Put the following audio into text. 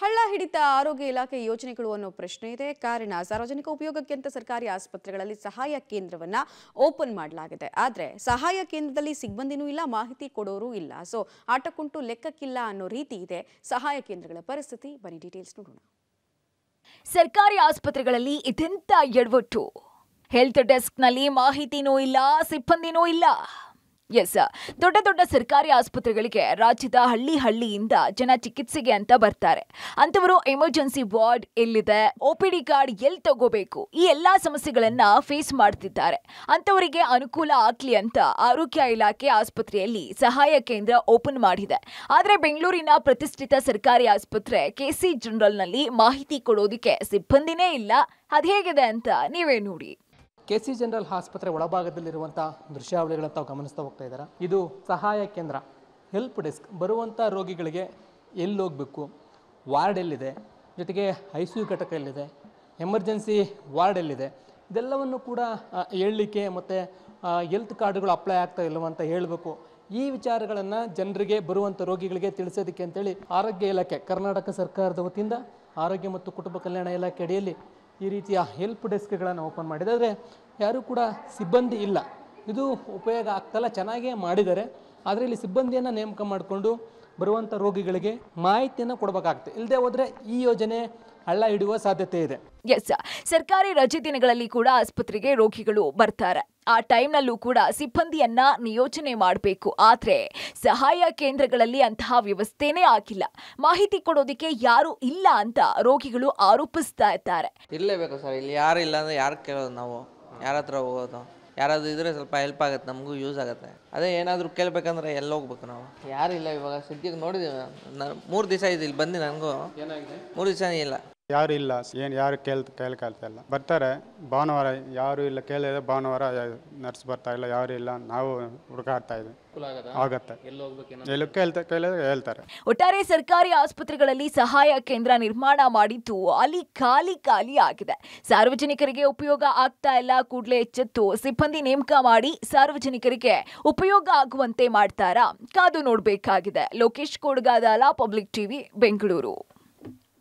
ಹಳ್ಳ ಹಿಡಿತ ಆರೋಗ್ಯ ಇಲಾಖೆ ಯೋಜನೆಗಳು ಅನ್ನೋ ಪ್ರಶ್ನೆ ಇದೆ ಕಾರಣ ಸಾರ್ವಜನಿಕ ಉಪಯೋಗಕ್ಕೆ ಅಂತ ಸರ್ಕಾರಿ ಆಸ್ಪತ್ರೆಗಳಲ್ಲಿ ಸಹಾಯ ಕೇಂದ್ರವನ್ನ ಓಪನ್ ಮಾಡಲಾಗಿದೆ ಆದರೆ ಸಹಾಯ ಕೇಂದ್ರದಲ್ಲಿ ಸಿಬ್ಬಂದಿನೂ ಇಲ್ಲ ಮಾಹಿತಿ ಕೊಡೋರು ಇಲ್ಲ ಸೊ ಆಟಕ್ಕುಂಟು ಲೆಕ್ಕಕ್ಕಿಲ್ಲ ಅನ್ನೋ ರೀತಿ ಇದೆ ಸಹಾಯ ಕೇಂದ್ರಗಳ ಪರಿಸ್ಥಿತಿ ಬನ್ನಿ ಡೀಟೇಲ್ಸ್ ನೋಡೋಣ ಸರ್ಕಾರಿ ಆಸ್ಪತ್ರೆಗಳಲ್ಲಿ ಇದೆಂತ ಎಡವಟ್ಟು ಹೆಲ್ತ್ ಡೆಸ್ಕ್ನಲ್ಲಿ ಮಾಹಿತಿನೂ ಇಲ್ಲ ಸಿಬ್ಬಂದಿನೂ ಇಲ್ಲ ಎಸ್ ದೊಡ್ಡ ದೊಡ್ಡ ಸರ್ಕಾರಿ ಆಸ್ಪತ್ರೆಗಳಿಗೆ ರಾಜ್ಯದ ಹಳ್ಳಿ ಹಳ್ಳಿಯಿಂದ ಜನ ಚಿಕಿತ್ಸೆಗೆ ಅಂತ ಬರ್ತಾರೆ ಅಂಥವರು ಎಮರ್ಜೆನ್ಸಿ ವಾರ್ಡ್ ಎಲ್ಲಿದೆ ಒ ಪಿ ಡಿ ಕಾರ್ಡ್ ಎಲ್ಲಿ ತಗೋಬೇಕು ಈ ಎಲ್ಲ ಸಮಸ್ಯೆಗಳನ್ನು ಫೇಸ್ ಮಾಡ್ತಿದ್ದಾರೆ ಅಂಥವರಿಗೆ ಅನುಕೂಲ ಆಗಲಿ ಅಂತ ಆರೋಗ್ಯ ಇಲಾಖೆ ಆಸ್ಪತ್ರೆಯಲ್ಲಿ ಸಹಾಯ ಕೇಂದ್ರ ಓಪನ್ ಮಾಡಿದೆ ಆದರೆ ಬೆಂಗಳೂರಿನ ಪ್ರತಿಷ್ಠಿತ ಸರ್ಕಾರಿ ಆಸ್ಪತ್ರೆ ಕೆ ಸಿ ಜನರಲ್ನಲ್ಲಿ ಮಾಹಿತಿ ಕೊಡೋದಕ್ಕೆ ಸಿಬ್ಬಂದಿನೇ ಇಲ್ಲ ಅದು ಹೇಗಿದೆ ಅಂತ ನೀವೇ ನೋಡಿ ಕೆ ಸಿ ಜನರಲ್ ಆಸ್ಪತ್ರೆ ಒಳಭಾಗದಲ್ಲಿರುವಂಥ ದೃಶ್ಯಾವಳಿಗಳನ್ನು ತಾವು ಗಮನಿಸ್ತಾ ಹೋಗ್ತಾ ಇದ್ದಾರೆ ಇದು ಸಹಾಯ ಕೇಂದ್ರ ಹೆಲ್ಪ್ ಡೆಸ್ಕ್ ಬರುವಂಥ ರೋಗಿಗಳಿಗೆ ಎಲ್ಲಿ ಹೋಗಬೇಕು ವಾರ್ಡ್ ಎಲ್ಲಿದೆ ಜೊತೆಗೆ ಐ ಸಿ ಯು ಘಟಕ ಎಲ್ಲಿದೆ ಎಮರ್ಜೆನ್ಸಿ ವಾರ್ಡ್ ಎಲ್ಲಿದೆ ಇದೆಲ್ಲವನ್ನು ಕೂಡ ಹೇಳಲಿಕ್ಕೆ ಮತ್ತು ಹೆಲ್ತ್ ಕಾರ್ಡ್ಗಳು ಅಪ್ಲೈ ಆಗ್ತಾ ಇಲ್ಲವೋ ಅಂತ ಹೇಳಬೇಕು ಈ ವಿಚಾರಗಳನ್ನು ಜನರಿಗೆ ಬರುವಂಥ ರೋಗಿಗಳಿಗೆ ತಿಳಿಸೋದಕ್ಕೆ ಅಂತೇಳಿ ಆರೋಗ್ಯ ಇಲಾಖೆ ಕರ್ನಾಟಕ ಸರ್ಕಾರದ ವತಿಯಿಂದ ಆರೋಗ್ಯ ಮತ್ತು ಕುಟುಂಬ ಕಲ್ಯಾಣ ಇಲಾಖೆ ಅಡಿಯಲ್ಲಿ ಈ ರೀತಿಯ ಹೆಲ್ಪ್ ಡೆಸ್ಕ್ಗಳನ್ನು ಓಪನ್ ಮಾಡಿದೆ ಆದರೆ ಯಾರೂ ಕೂಡ ಸಿಬ್ಬಂದಿ ಇಲ್ಲ ಇದು ಉಪಯೋಗ ಆಗ್ತಲ್ಲ ಚೆನ್ನಾಗೇ ಮಾಡಿದ್ದಾರೆ ಆದರೆ ಇಲ್ಲಿ ಸಿಬ್ಬಂದಿಯನ್ನು ನೇಮಕ ಮಾಡಿಕೊಂಡು ಬರುವಂಥ ರೋಗಿಗಳಿಗೆ ಮಾಹಿತಿಯನ್ನು ಕೊಡಬೇಕಾಗ್ತದೆ ಇಲ್ಲದೆ ಹೋದರೆ ಈ ಯೋಜನೆ ಹಳ್ಳ ಹಿಡಿಯುವ ಸಾಧ್ಯತೆ ಇದೆ ಎಸ್ ಸರ್ಕಾರಿ ರಜೆ ದಿನಗಳಲ್ಲಿ ಕೂಡ ಆಸ್ಪತ್ರೆಗೆ ರೋಗಿಗಳು ಬರ್ತಾರೆ ಆ ಟೈಮ್ನಲ್ಲೂ ಕೂಡ ಸಿಬ್ಬಂದಿಯನ್ನ ನಿಯೋಜನೆ ಮಾಡಬೇಕು ಆದರೆ ಸಹಾಯ ಕೇಂದ್ರಗಳಲ್ಲಿ ಅಂತಹ ವ್ಯವಸ್ಥೆನೇ ಆಗಿಲ್ಲ ಮಾಹಿತಿ ಕೊಡೋದಕ್ಕೆ ಯಾರು ಇಲ್ಲ ಅಂತ ರೋಗಿಗಳು ಆರೋಪಿಸ್ತಾ ಇದ್ದಾರೆ ಇರಲೇಬೇಕು ಸರ್ ಇಲ್ಲಿ ಯಾರು ಇಲ್ಲ ಅಂದ್ರೆ ಯಾರು ಕೇಳೋದು ನಾವು ಯಾರ ಹತ್ರ ಹೋಗೋದು ಯಾರಾದರೂ ಇದ್ರೆ ಸ್ವಲ್ಪ ಹೆಲ್ಪ್ ಆಗುತ್ತೆ ನಮಗೂ ಯೂಸ್ ಆಗುತ್ತೆ ಅದೇ ಏನಾದರೂ ಕೇಳಬೇಕಂದ್ರೆ ಎಲ್ಲಿ ಹೋಗ್ಬೇಕು ನಾವು ಯಾರಿಲ್ಲ ಇವಾಗ ಸದ್ಯಕ್ಕೆ ನೋಡಿದ್ದೀವಿ ನಾನು ಮೂರು ದಿವಸ ಇದು ಇಲ್ಲಿ ಬಂದು ನನಗೂ ಮೂರು ದಿವಸ ಇಲ್ಲ ಯಾರು ಇಲ್ಲ ಏನು ಯಾರು ಕೇಳ್ ಇಲ್ಲ ಬರ್ತಾರೆ ಭಾನುವಾರ ಯಾರು ಇಲ್ಲ ಕೇಳಿದ್ರೆ ಭಾನುವಾರ ನರ್ಸ್ ಬರ್ತಾ ಇಲ್ಲ ಯಾರು ಇಲ್ಲ ನಾವು ಹುಡುಕಾಡ್ತಾ ಇದ್ವಿ ಹೇಳ್ತಾರೆ ಒಟ್ಟಾರೆ ಸರ್ಕಾರಿ ಆಸ್ಪತ್ರೆಗಳಲ್ಲಿ ಸಹಾಯ ಕೇಂದ್ರ ನಿರ್ಮಾಣ ಮಾಡಿದ್ದು ಅಲ್ಲಿ ಖಾಲಿ ಖಾಲಿ ಆಗಿದೆ ಸಾರ್ವಜನಿಕರಿಗೆ ಉಪಯೋಗ ಆಗ್ತಾ ಇಲ್ಲ ಕೂಡಲೇ ಎಚ್ಚೆತ್ತು ಸಿಬ್ಬಂದಿ ನೇಮಕ ಮಾಡಿ ಸಾರ್ವಜನಿಕರಿಗೆ ಉಪಯೋಗ ಆಗುವಂತೆ ಮಾಡ್ತಾರಾ ಕಾದು ನೋಡಬೇಕಾಗಿದೆ ಲೋಕೇಶ್ ಕೋಡ್ಗಾದಾಲ ಪಬ್ಲಿಕ್ ಟಿವಿ ಬೆಂಗಳೂರು